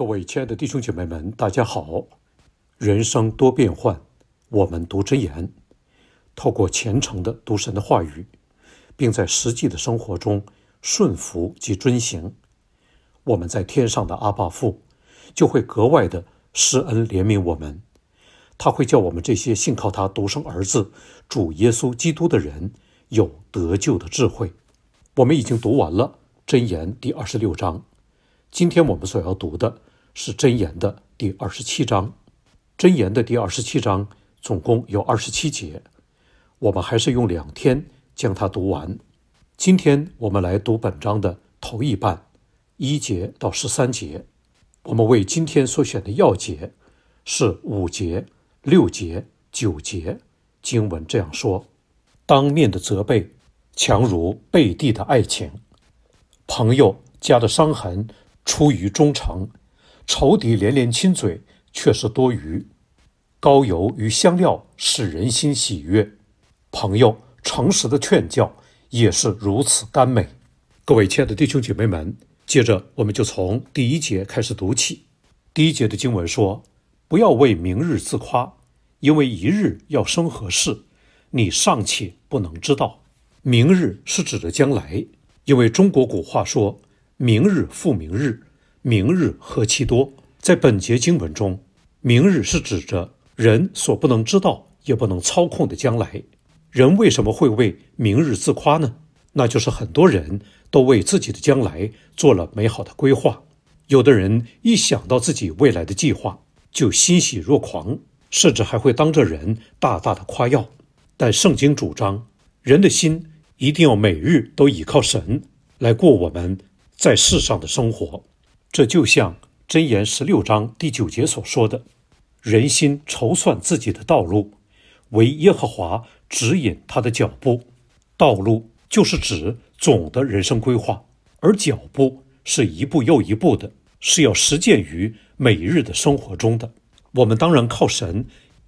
各位亲爱的弟兄姐妹们，大家好！人生多变幻，我们读真言，透过虔诚的读神的话语，并在实际的生活中顺服及遵行，我们在天上的阿爸父就会格外的施恩怜悯我们。他会叫我们这些信靠他独生儿子主耶稣基督的人有得救的智慧。我们已经读完了真言第二十六章，今天我们所要读的。是箴言的第二十七章。箴言的第二十七章总共有二十七节，我们还是用两天将它读完。今天我们来读本章的头一半，一节到十三节。我们为今天所选的要节是五节、六节、九节。经文这样说：当面的责备强如背地的爱情，朋友家的伤痕出于忠诚。仇敌连连亲嘴，却是多余；高油与香料使人心喜悦，朋友诚实的劝教也是如此甘美。各位亲爱的弟兄姐妹们，接着我们就从第一节开始读起。第一节的经文说：“不要为明日自夸，因为一日要生何事，你尚且不能知道。”明日是指的将来，因为中国古话说：“明日复明日。”明日何其多，在本节经文中，明日是指着人所不能知道、也不能操控的将来。人为什么会为明日自夸呢？那就是很多人都为自己的将来做了美好的规划。有的人一想到自己未来的计划，就欣喜若狂，甚至还会当着人大大的夸耀。但圣经主张，人的心一定要每日都倚靠神来过我们在世上的生活。这就像箴言十六章第九节所说的：“人心筹算自己的道路，为耶和华指引他的脚步。”道路就是指总的人生规划，而脚步是一步又一步的，是要实践于每日的生活中的。我们当然靠神，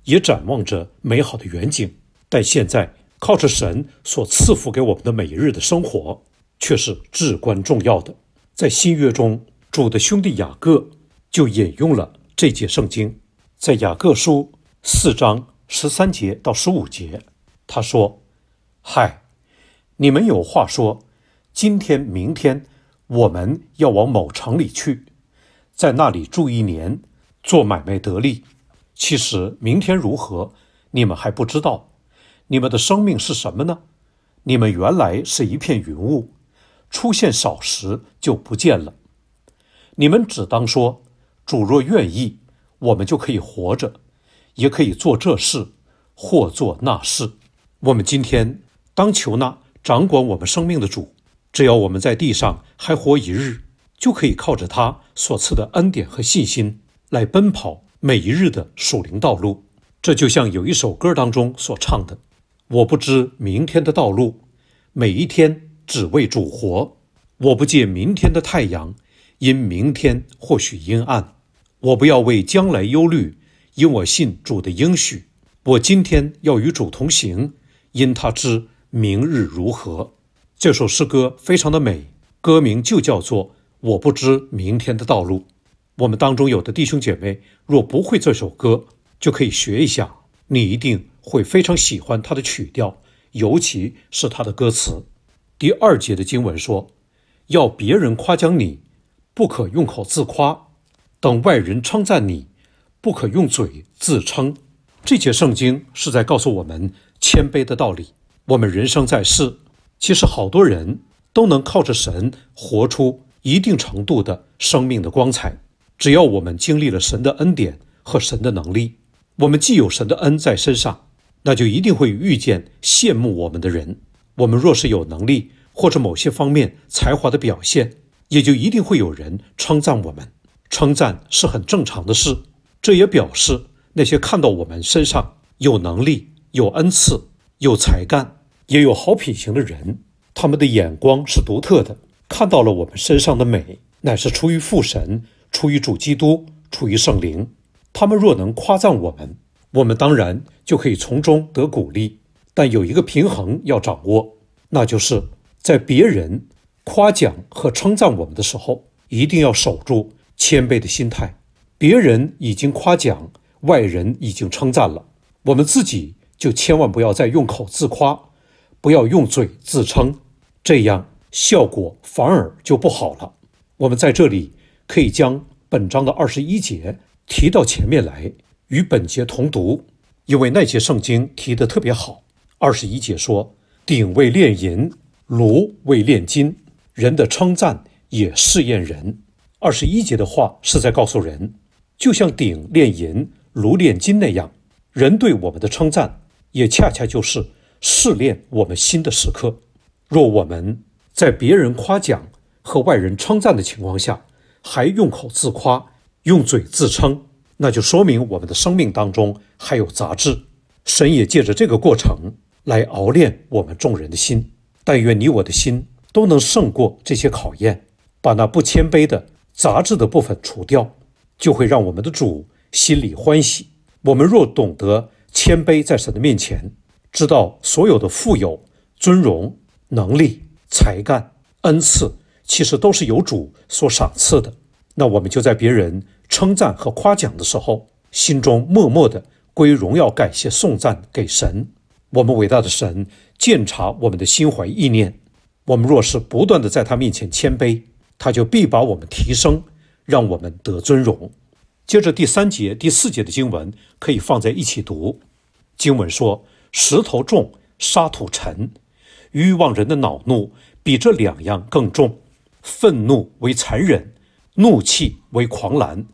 也展望着美好的远景，但现在靠着神所赐福给我们的每日的生活却是至关重要的。在新约中。主的兄弟雅各就引用了这节圣经，在雅各书四章十三节到十五节，他说：“嗨，你们有话说，今天明天我们要往某城里去，在那里住一年，做买卖得利。其实明天如何，你们还不知道。你们的生命是什么呢？你们原来是一片云雾，出现少时就不见了。”你们只当说：“主若愿意，我们就可以活着，也可以做这事，或做那事。”我们今天当求那掌管我们生命的主，只要我们在地上还活一日，就可以靠着他所赐的恩典和信心来奔跑每一日的属灵道路。这就像有一首歌当中所唱的：“我不知明天的道路，每一天只为主活；我不借明天的太阳。”因明天或许阴暗，我不要为将来忧虑，因我信主的应许。我今天要与主同行，因他知明日如何。这首诗歌非常的美，歌名就叫做《我不知明天的道路》。我们当中有的弟兄姐妹若不会这首歌，就可以学一下，你一定会非常喜欢它的曲调，尤其是它的歌词。第二节的经文说：“要别人夸奖你。”不可用口自夸，等外人称赞你，不可用嘴自称。这节圣经是在告诉我们谦卑的道理。我们人生在世，其实好多人都能靠着神活出一定程度的生命的光彩。只要我们经历了神的恩典和神的能力，我们既有神的恩在身上，那就一定会遇见羡慕我们的人。我们若是有能力或者某些方面才华的表现，也就一定会有人称赞我们，称赞是很正常的事。这也表示那些看到我们身上有能力、有恩赐、有才干，也有好品行的人，他们的眼光是独特的，看到了我们身上的美，乃是出于父神、出于主基督、出于圣灵。他们若能夸赞我们，我们当然就可以从中得鼓励。但有一个平衡要掌握，那就是在别人。夸奖和称赞我们的时候，一定要守住谦卑的心态。别人已经夸奖，外人已经称赞了，我们自己就千万不要再用口自夸，不要用嘴自称，这样效果反而就不好了。我们在这里可以将本章的二十一节提到前面来，与本节同读，因为那节圣经提得特别好。二十一节说：“鼎为炼银，炉为炼金。”人的称赞也试验人。二十一节的话是在告诉人，就像鼎炼银、炉炼金那样，人对我们的称赞，也恰恰就是试炼我们心的时刻。若我们在别人夸奖和外人称赞的情况下，还用口自夸、用嘴自称，那就说明我们的生命当中还有杂质。神也借着这个过程来熬炼我们众人的心。但愿你我的心。都能胜过这些考验，把那不谦卑的杂质的部分除掉，就会让我们的主心里欢喜。我们若懂得谦卑，在神的面前，知道所有的富有、尊荣、能力、才干、恩赐，其实都是由主所赏赐的，那我们就在别人称赞和夸奖的时候，心中默默的归荣耀、感谢、颂赞给神。我们伟大的神鉴察我们的心怀意念。我们若是不断的在他面前谦卑，他就必把我们提升，让我们得尊荣。接着第三节、第四节的经文可以放在一起读。经文说：“石头重，沙土沉，欲望人的恼怒比这两样更重。愤怒为残忍，怒气为狂澜，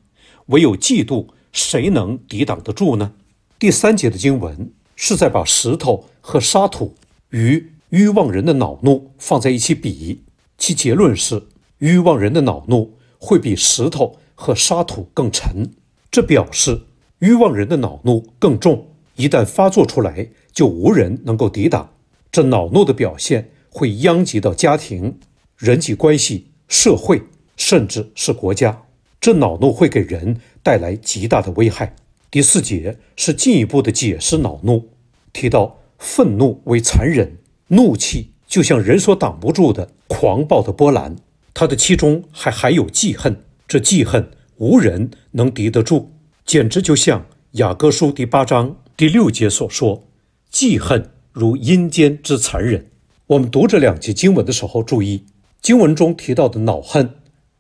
唯有嫉妒，谁能抵挡得住呢？”第三节的经文是在把石头和沙土与。欲望人的恼怒放在一起比，其结论是欲望人的恼怒会比石头和沙土更沉。这表示欲望人的恼怒更重，一旦发作出来，就无人能够抵挡。这恼怒的表现会殃及到家庭、人际关系、社会，甚至是国家。这恼怒会给人带来极大的危害。第四节是进一步的解释恼怒，提到愤怒为残忍。怒气就像人所挡不住的狂暴的波澜，他的其中还含有记恨，这记恨无人能敌得住，简直就像雅各书第八章第六节所说：“记恨如阴间之残忍。”我们读这两节经文的时候，注意经文中提到的恼恨、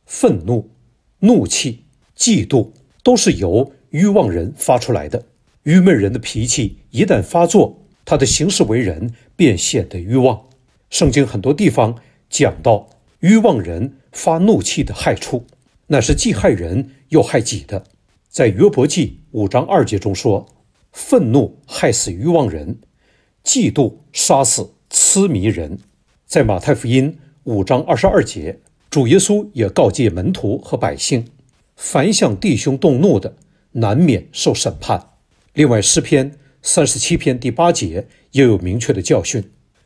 愤怒、怒气、嫉妒，都是由欲望人发出来的。愚昧人的脾气一旦发作。他的行事为人便显得欲望。圣经很多地方讲到欲望人发怒气的害处，那是既害人又害己的。在约伯记五章二节中说：“愤怒害死欲望人，嫉妒杀死痴迷人。”在马太福音五章二十二节，主耶稣也告诫门徒和百姓：“凡向弟兄动怒的，难免受审判。”另外，诗篇。三十七篇第八节又有明确的教训：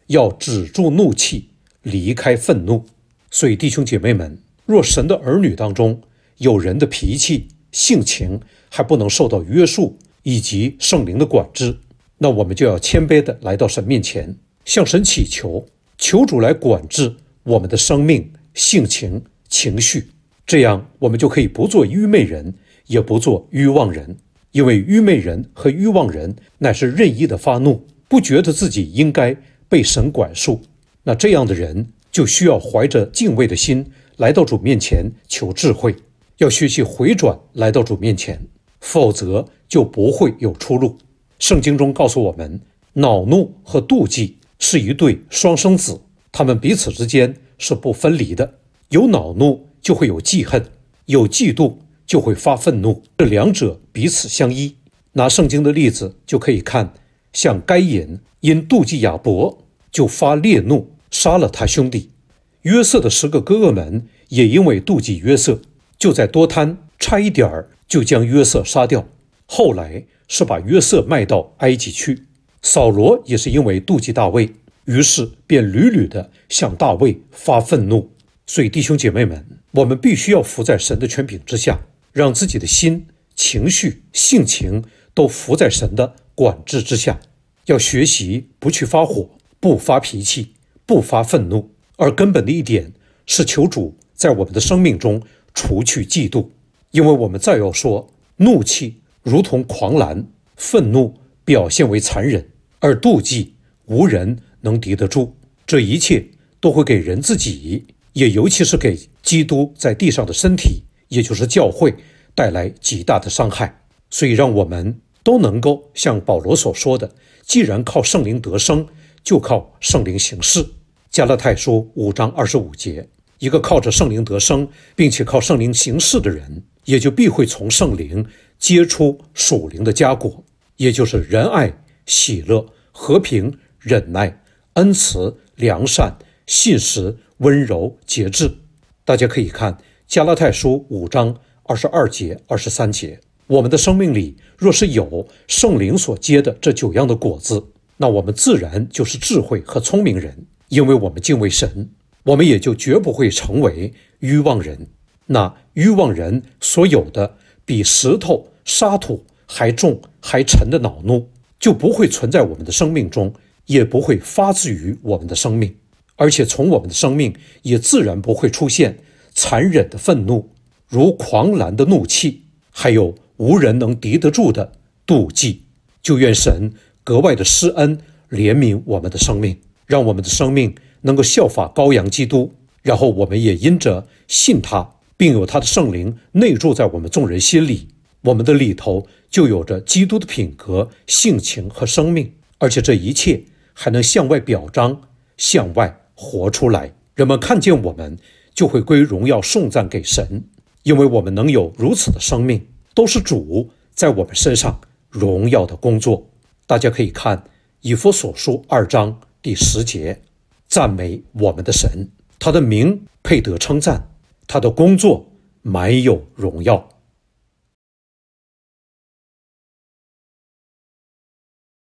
要止住怒气，离开愤怒。所以，弟兄姐妹们，若神的儿女当中有人的脾气性情还不能受到约束，以及圣灵的管制，那我们就要谦卑地来到神面前，向神祈求，求主来管制我们的生命、性情、情绪，这样我们就可以不做愚昧人，也不做愚妄人。因为愚昧人和欲望人乃是任意的发怒，不觉得自己应该被神管束。那这样的人就需要怀着敬畏的心来到主面前求智慧，要学习回转来到主面前，否则就不会有出路。圣经中告诉我们，恼怒和妒忌是一对双生子，他们彼此之间是不分离的。有恼怒就会有记恨，有嫉妒就会发愤怒，这两者。彼此相依，拿圣经的例子就可以看，像该隐因妒忌亚伯就发烈怒杀了他兄弟；约瑟的十个哥哥们也因为妒忌约瑟，就在多贪差一点儿就将约瑟杀掉，后来是把约瑟卖到埃及去。扫罗也是因为妒忌大卫，于是便屡屡的向大卫发愤怒。所以弟兄姐妹们，我们必须要伏在神的权柄之下，让自己的心。情绪、性情都伏在神的管制之下，要学习不去发火、不发脾气、不发愤怒。而根本的一点是求主在我们的生命中除去嫉妒，因为我们再要说，怒气如同狂澜，愤怒表现为残忍，而妒忌无人能敌得住。这一切都会给人自己，也尤其是给基督在地上的身体，也就是教会。带来极大的伤害，所以让我们都能够像保罗所说的：“既然靠圣灵得生，就靠圣灵行事。”加拉太书五章二十五节，一个靠着圣灵得生，并且靠圣灵行事的人，也就必会从圣灵结出属灵的佳果，也就是仁爱、喜乐、和平、忍耐、恩慈、良善、信实、温柔、节制。大家可以看加拉太书五章。二十二节、二十三节，我们的生命里若是有圣灵所结的这九样的果子，那我们自然就是智慧和聪明人，因为我们敬畏神，我们也就绝不会成为欲望人。那欲望人所有的比石头、沙土还重、还沉的恼怒，就不会存在我们的生命中，也不会发自于我们的生命，而且从我们的生命也自然不会出现残忍的愤怒。如狂澜的怒气，还有无人能敌得住的妒忌，就愿神格外的施恩怜悯我们的生命，让我们的生命能够效法羔羊基督，然后我们也因着信他，并有他的圣灵内住在我们众人心里，我们的里头就有着基督的品格、性情和生命，而且这一切还能向外表彰、向外活出来，人们看见我们就会归荣耀、颂赞给神。因为我们能有如此的生命，都是主在我们身上荣耀的工作。大家可以看以弗所书二章第十节，赞美我们的神，他的名配得称赞，他的工作满有荣耀。